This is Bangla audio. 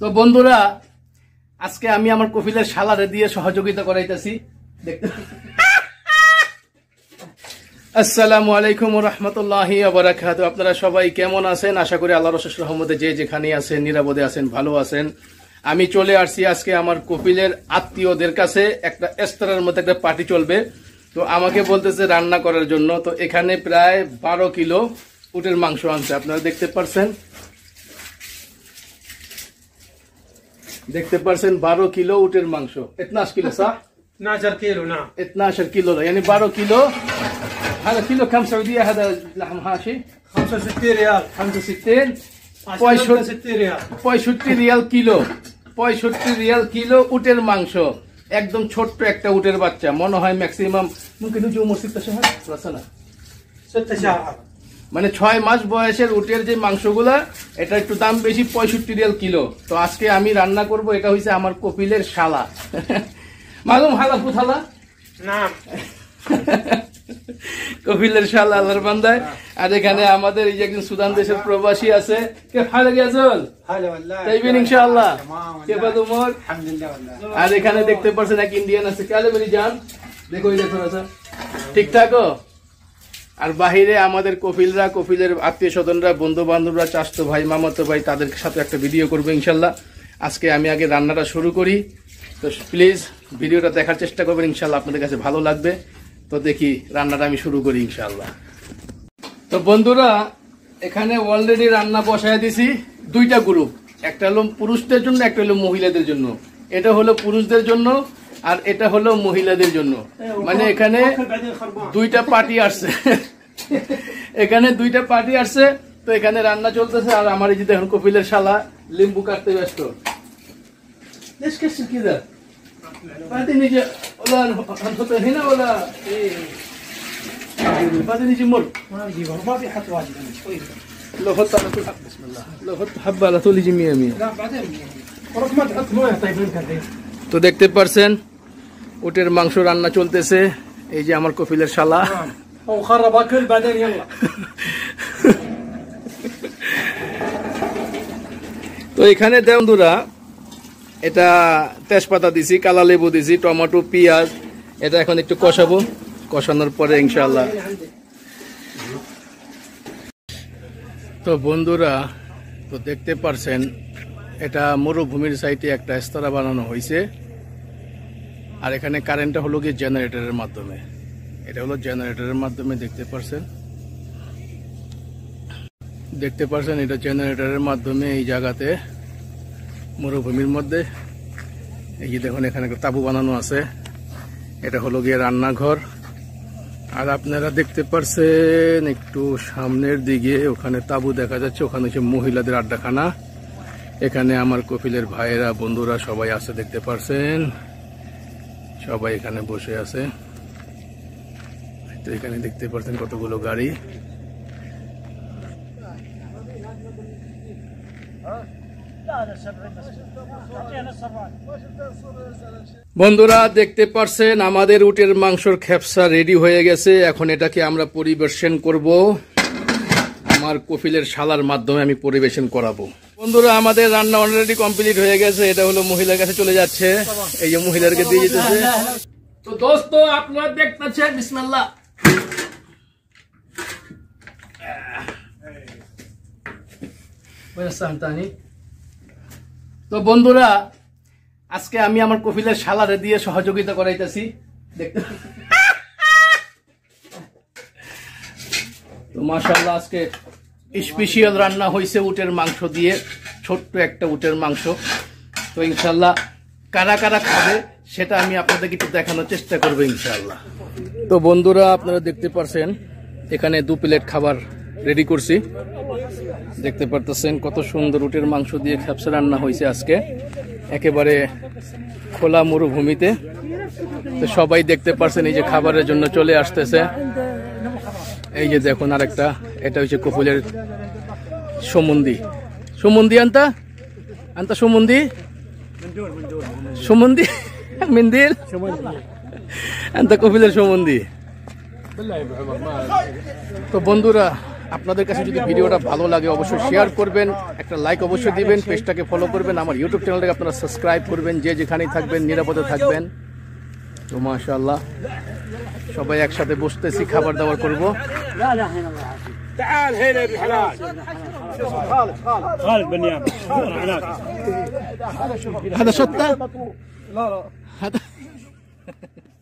তো বন্ধুরা আজকে আমি আমার কফিলের সালারে দিয়ে সহযোগিতা করাইতেছি আসসালামু আলাইকুম রহমতুল্লাহ আবরাকাত আপনারা সবাই কেমন আছেন আশা করি আল্লাহ রসুস রহমদে যে যেখানে আছেন নিরাপদে আছেন ভালো আছেন আমি চলে আসছি আজকে আমার কপিলের আত্মীয়দের কাছে একটা এস্তারের মধ্যে একটা পার্টি চলবে তো আমাকে বলতেছে রান্না করার জন্য তো এখানে প্রায় বারো কিলো উটের মাংস আনছে আপনারা দেখতে পারছেন দেখতে পারছেন বারো কিলো উটের মাংস এতনাশ কিলো সা না আশার কিলো না এতনাশ কিলো না বারো কিলো هذا কিলো খামসা سعودية هذا لحم পঁয়ষট্টি রিয়াল কিলো পঁয়ষট্টি রিয়াল কিলো উটের মাংস একদম ছোট্ট একটা উটের বাচ্চা মনে হয় ম্যাক্সিমাম মসজিদটা শহর রসনা সত্য মানে ছয় মাস বয়সের উটের যে মাংসগুলো এটা একটু দাম বেশি পঁয়ষট্টি রিয়াল কিলো তো আজকে আমি রান্না করব এটা হয়েছে আমার কপিলের শালা মালুম হালা পুথালা না কপিলের শালা আল্লাহর বান্দায় আর এখানে আমাদের এই যে একজন সুদান দেশের প্রবাসী আছে কে ফালে গেছল বিন ইনশাআল্লাহ কে বাদ উমর আর এখানে দেখতে পাচ্ছেন এক ইন্ডিয়ান আছে কালে বলি যান দেখো দেখো আচ্ছা। ঠিকঠাকও আর বাহিরে আমাদের কপিলরা কপিলের আত্মীয় স্বজনরা বন্ধু বান্ধবরা চাষতো ভাই মামাতো ভাই তাদের সাথে একটা ভিডিও করবো ইনশাল্লাহ আজকে আমি আগে রান্নাটা শুরু করি তো প্লিজ ভিডিওটা দেখার চেষ্টা করবেন ইনশাল্লাহ আপনাদের কাছে ভালো লাগবে তো দেখি রান্নাটা আমি শুরু করি ইনশাল্লাহ তো বন্ধুরা এখানে অলরেডি রান্না বসায় দিছি দুইটা গ্রুপ একটা হলো পুরুষদের জন্য একটা হলো মহিলাদের জন্য এটা হলো পুরুষদের জন্য আর এটা হলো মহিলাদের জন্য হ্যাঁ, মানে এখানে দুইটা পার্টি আসছে এখানে দুইটা পার্টি আসছে তো এখানে রান্না চলতেছে আর আমার এই যে দেখুন কপিলের শালা লিম্বু কাটতে ব্যস্ত لو حط على طول মিয়া الله তো দেখতে পারছেন উটের মাংস রান্না চলতেছে এই যে আমার কপিলের শালা তো এখানে দেন্দুরা এটা তেজপাতা দিছি কালা লেবু দিছি টমেটো পেঁয়াজ এটা এখন একটু কষাবো কষানোর পরে ইনশাল্লাহ তো বন্ধুরা তো দেখতে পারছেন এটা মরুভূমির সাইডে একটা স্তরা বানানো হয়েছে আর এখানে কারেন্টটা হলো গিয়ে জেনারেটরের মাধ্যমে এটা হলো জেনারেটরের মাধ্যমে দেখতে পারছেন দেখতে পারছেন এটা জেনারেটরের মাধ্যমে এই জায়গাতে মরুভূমির মধ্যে এই যে দেখুন এখানে তাবু বানানো আছে এটা হলো গিয়ে রান্নাঘর আর আপনারা দেখতে পারছেন একটু সামনের দিকে ওখানে তাবু দেখা যাচ্ছে ওখানে হচ্ছে মহিলাদের আড্ডাখানা এখানে আমার কপিলের ভাইয়েরা বন্ধুরা সবাই আছে দেখতে পারছেন সবাই এখানে বসে আছে তো এখানে দেখতে পারছেন কতগুলো গাড়ি বন্ধুরা দেখতে পারছেন আমাদের উটের মাংসর খ্যাপসা রেডি হয়ে গেছে এখন এটাকে আমরা পরিবেশন করব আমার কফিলের শালার মাধ্যমে আমি পরিবেশন করাবো বন্ধুরা আমাদের রান্না অলরেডি কমপ্লিট হয়ে গেছে এটা হলো মহিলার কাছে চলে যাচ্ছে এই যে মহিলারকে দিয়ে যেতেছে তো দোস্ত আপনারা দেখতেছেন বিসমিল্লাহ তো বন্ধুরা আজকে আমি আমার কফিলের সালাদে দিয়ে সহযোগিতা করাইতেছি দেখতে তো মাসাল্লাহ আজকে স্পেশিয়াল রান্না হয়েছে উটের মাংস দিয়ে ছোট্ট একটা উটের মাংস তো ইনশাল্লাহ কারা কারা খাবে সেটা আমি আপনাদেরকে একটু দেখানোর চেষ্টা করবো ইনশাল্লাহ তো বন্ধুরা আপনারা দেখতে পারছেন এখানে দু প্লেট খাবার রেডি করছি দেখতে পারতেছেন কত সুন্দর উটের মাংস দিয়ে খ্যাপসা রান্না হয়েছে আজকে একেবারে খোলা মরুভূমিতে তো সবাই দেখতে পারছেন এই যে খাবারের জন্য চলে আসতেছে এই যে দেখুন আর একটা এটা হচ্ছে কপুলের সমন্দি সমন্দি আনতা আনতা সমন্দি সমন্দি মিন্দির আনতা কপিলের সমন্দি তো বন্ধুরা আপনাদের কাছে যদি ভিডিওটা ভালো লাগে অবশ্যই শেয়ার করবেন একটা লাইক অবশ্যই দিবেন পেজটাকে ফলো করবেন আমার ইউটিউব চ্যানেলটাকে আপনারা সাবস্ক্রাইব করবেন যে যেখানেই থাকবেন নিরাপদে থাকবেন তো মাশাল্লাহ সবাই একসাথে বসতেছি খাবার দাবার করবো تعال هنا يا خالد خالد خالد خالد بنيام هذا شطه؟ لا لا هذا